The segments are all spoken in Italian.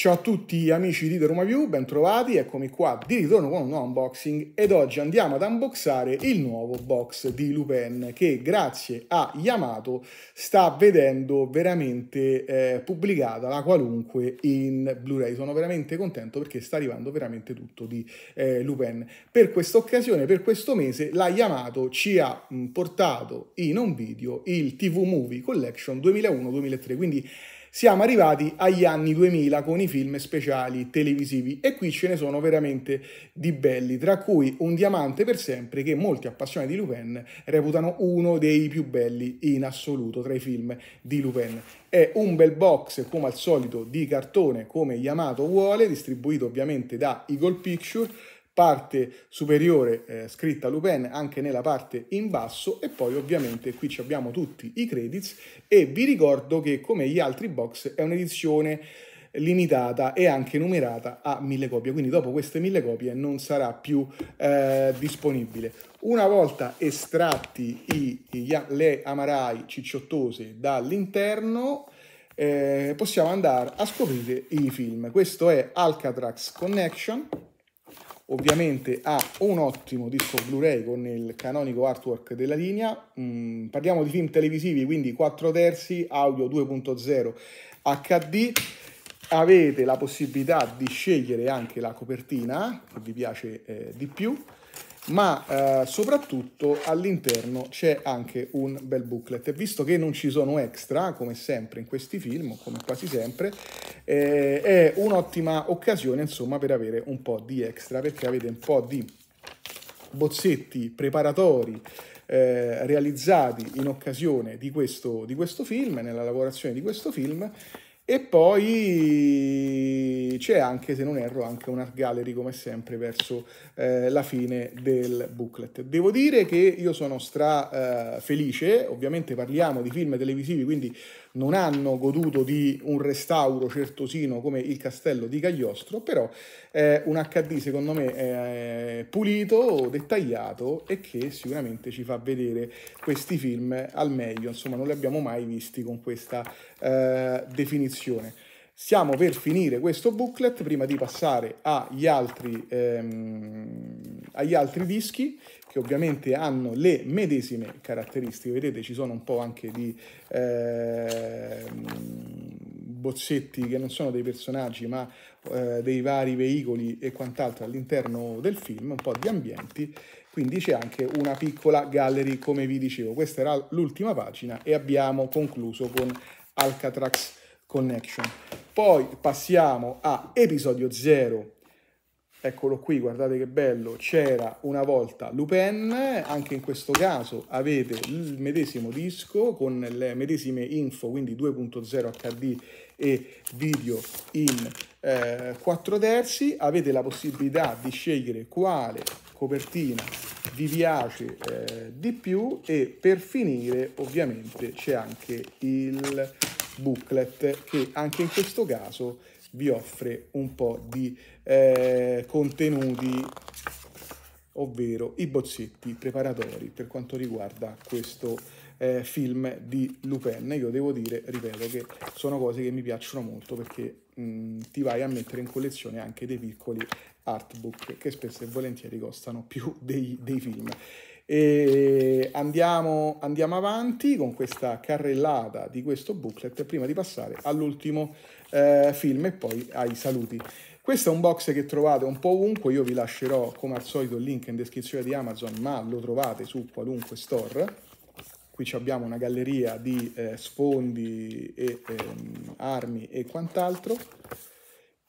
Ciao a tutti amici di The Roma View, bentrovati, eccomi qua di ritorno con un nuovo unboxing ed oggi andiamo ad unboxare il nuovo box di Lupin che grazie a Yamato sta vedendo veramente eh, pubblicata la qualunque in Blu-ray. Sono veramente contento perché sta arrivando veramente tutto di eh, Lupin. Per questa occasione, per questo mese, la Yamato ci ha mh, mm, portato in un video il TV Movie Collection 2001-2003, quindi siamo arrivati agli anni 2000 con i film speciali televisivi e qui ce ne sono veramente di belli, tra cui Un diamante per sempre che molti appassionati di Lupin reputano uno dei più belli in assoluto tra i film di Lupin. È un bel box come al solito di cartone come Yamato vuole, distribuito ovviamente da Eagle Picture parte superiore eh, scritta Lupin anche nella parte in basso e poi ovviamente qui abbiamo tutti i credits e vi ricordo che come gli altri box è un'edizione limitata e anche numerata a mille copie, quindi dopo queste mille copie non sarà più eh, disponibile. Una volta estratti i, i, le amarai cicciottose dall'interno, eh, possiamo andare a scoprire i film. Questo è Alcatrax Connection, ovviamente ha un ottimo disco Blu-ray con il canonico artwork della linea. Mm, parliamo di film televisivi, quindi 4 terzi, audio 2.0 HD. Avete la possibilità di scegliere anche la copertina che vi piace eh, di più ma eh, soprattutto all'interno c'è anche un bel booklet e visto che non ci sono extra come sempre in questi film come quasi sempre eh, è un'ottima occasione insomma per avere un po' di extra perché avete un po' di bozzetti preparatori eh, realizzati in occasione di questo, di questo film nella lavorazione di questo film e poi c'è anche, se non erro, anche un art gallery come sempre verso eh, la fine del booklet. Devo dire che io sono stra eh, felice, ovviamente parliamo di film televisivi, quindi non hanno goduto di un restauro certosino come il castello di Cagliostro, però è eh, un HD secondo me eh, pulito, dettagliato e che sicuramente ci fa vedere questi film al meglio, insomma non li abbiamo mai visti con questa eh, definizione. Siamo per finire questo booklet prima di passare agli altri ehm, agli altri dischi che ovviamente hanno le medesime caratteristiche. Vedete, ci sono un po' anche di eh, bozzetti che non sono dei personaggi, ma eh, dei vari veicoli e quant'altro all'interno del film, un po' di ambienti. Quindi c'è anche una piccola gallery, come vi dicevo. Questa era l'ultima pagina e abbiamo concluso con Alcatrax Connection. Poi passiamo a episodio 0 Eccolo qui, guardate che bello, c'era una volta Lupin, anche in questo caso avete il medesimo disco con le medesime info, quindi 2.0 HD e video in eh, 4 terzi, avete la possibilità di scegliere quale copertina vi piace eh, di più e per finire ovviamente c'è anche il booklet che anche in questo caso vi offre un po' di eh, contenuti, ovvero i bozzetti preparatori per quanto riguarda questo eh, film di Lupin. Io devo dire, ripeto, che sono cose che mi piacciono molto perché mh, mm, ti vai a mettere in collezione anche dei piccoli artbook che spesso e volentieri costano più dei, dei film. Andiamo, andiamo, avanti con questa carrellata di questo booklet prima di passare all'ultimo eh, film e poi ai saluti. Questo è un box che trovate un po' ovunque, io vi lascerò come al solito il link in descrizione di Amazon, ma lo trovate su qualunque store. Qui abbiamo una galleria di eh, sfondi e eh, armi e quant'altro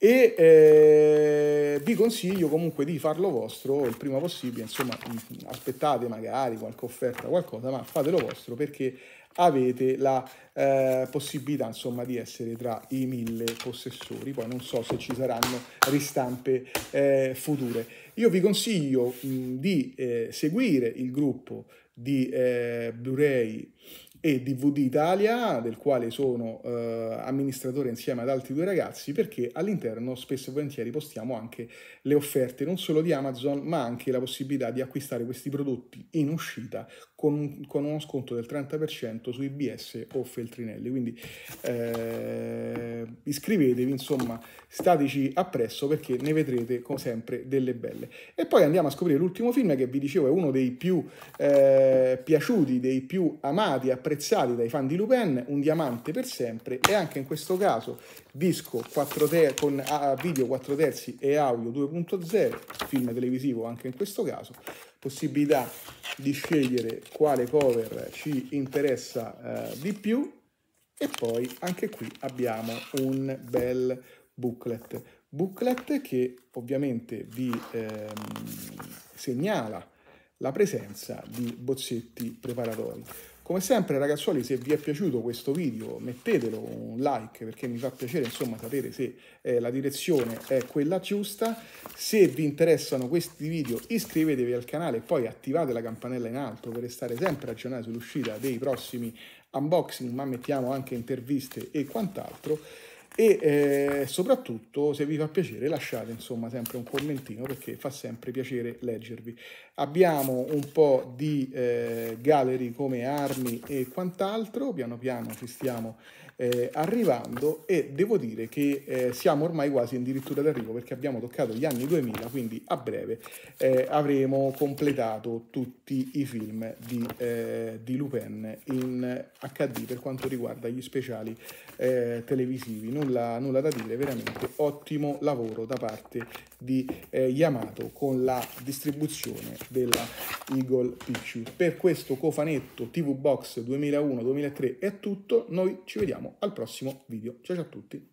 e eh, vi consiglio comunque di farlo vostro il prima possibile, insomma mm, aspettate magari qualche offerta, qualcosa, ma fatelo vostro perché avete la eh, possibilità insomma di essere tra i mille possessori, poi non so se ci saranno ristampe eh, future. Io vi consiglio mh, di eh, seguire il gruppo di eh, Blu-ray e DVD Italia, del quale sono eh, amministratore insieme ad altri due ragazzi, perché all'interno spesso e volentieri postiamo anche le offerte non solo di Amazon, ma anche la possibilità di acquistare questi prodotti in uscita con, con uno sconto del 30% su IBS o Feltrinelli. Quindi eh, iscrivetevi, insomma, stateci appresso perché ne vedrete come sempre delle belle stelle. E poi andiamo a scoprire l'ultimo film che vi dicevo è uno dei più eh, piaciuti, dei più amati, apprezzati dai fan di Lupin, Un diamante per sempre e anche in questo caso disco 4 ter- con ah, video 4 terzi e audio 2.0, film televisivo anche in questo caso, possibilità di scegliere quale cover ci interessa eh, di più e poi anche qui abbiamo un bel booklet booklet che ovviamente vi ehm, segnala la presenza di bozzetti preparatori. Come sempre ragazzuoli se vi è piaciuto questo video mettetelo un like perché mi fa piacere insomma sapere se eh, la direzione è quella giusta, se vi interessano questi video iscrivetevi al canale e poi attivate la campanella in alto per restare sempre aggiornati sull'uscita dei prossimi unboxing ma mettiamo anche interviste e quant'altro e eh, soprattutto se vi fa piacere lasciate insomma sempre un commentino perché fa sempre piacere leggervi abbiamo un po' di eh, gallery come armi e quant'altro piano piano ci stiamo eh, arrivando e devo dire che eh, siamo ormai quasi addirittura d'arrivo perché abbiamo toccato gli anni 2000, quindi a breve eh, avremo completato tutti i film di, eh, di, Lupin in HD per quanto riguarda gli speciali eh, televisivi. Nulla, nulla, da dire, veramente ottimo lavoro da parte di eh, Yamato con la distribuzione della Eagle Picture. Per questo cofanetto TV Box 2001-2003 è tutto, noi ci vediamo al prossimo video. Ciao ciao a tutti!